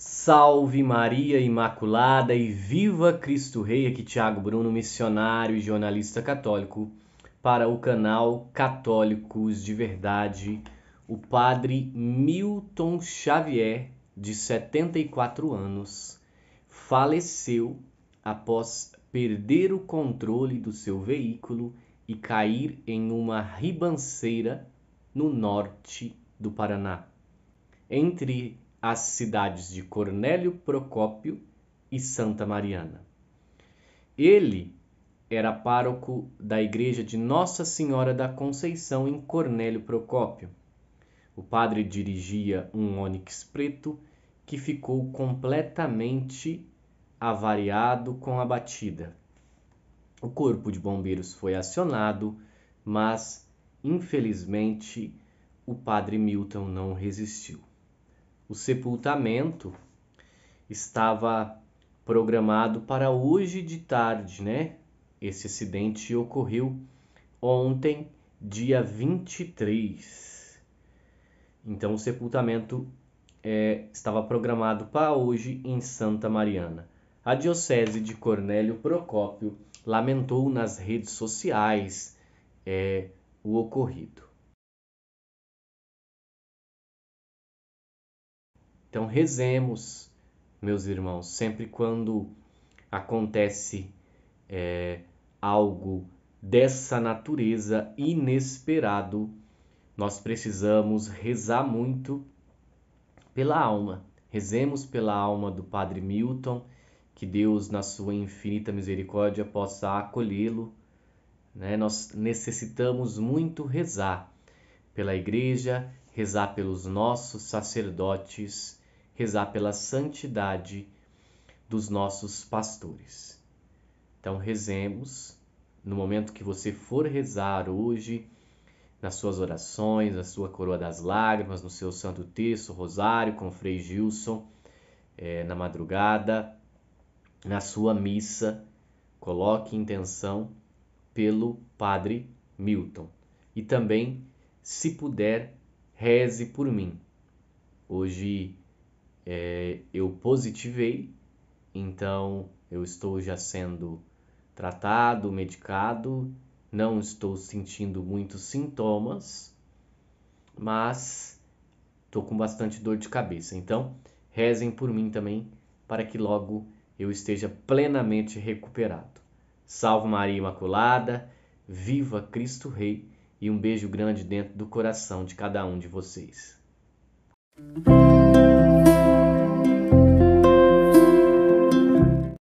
Salve Maria Imaculada e viva Cristo Rei! Aqui Tiago Bruno, missionário e jornalista católico, para o canal Católicos de Verdade, o padre Milton Xavier, de 74 anos, faleceu após perder o controle do seu veículo e cair em uma ribanceira no norte do Paraná. Entre as cidades de Cornélio Procópio e Santa Mariana. Ele era pároco da igreja de Nossa Senhora da Conceição em Cornélio Procópio. O padre dirigia um ônix preto que ficou completamente avariado com a batida. O corpo de bombeiros foi acionado, mas infelizmente o padre Milton não resistiu. O sepultamento estava programado para hoje de tarde, né? Esse acidente ocorreu ontem, dia 23. Então, o sepultamento é, estava programado para hoje em Santa Mariana. A Diocese de Cornélio Procópio lamentou nas redes sociais é, o ocorrido. Então rezemos, meus irmãos, sempre quando acontece é, algo dessa natureza inesperado, nós precisamos rezar muito pela alma. Rezemos pela alma do Padre Milton, que Deus, na sua infinita misericórdia, possa acolhê-lo. Né? Nós necessitamos muito rezar pela Igreja, rezar pelos nossos sacerdotes rezar pela santidade dos nossos pastores. Então, rezemos no momento que você for rezar hoje, nas suas orações, na sua coroa das lágrimas, no seu santo terço, rosário com Frei Gilson, é, na madrugada, na sua missa, coloque intenção pelo Padre Milton. E também, se puder, reze por mim. Hoje é, eu positivei, então eu estou já sendo tratado, medicado, não estou sentindo muitos sintomas, mas estou com bastante dor de cabeça. Então, rezem por mim também para que logo eu esteja plenamente recuperado. Salve Maria Imaculada, viva Cristo Rei e um beijo grande dentro do coração de cada um de vocês.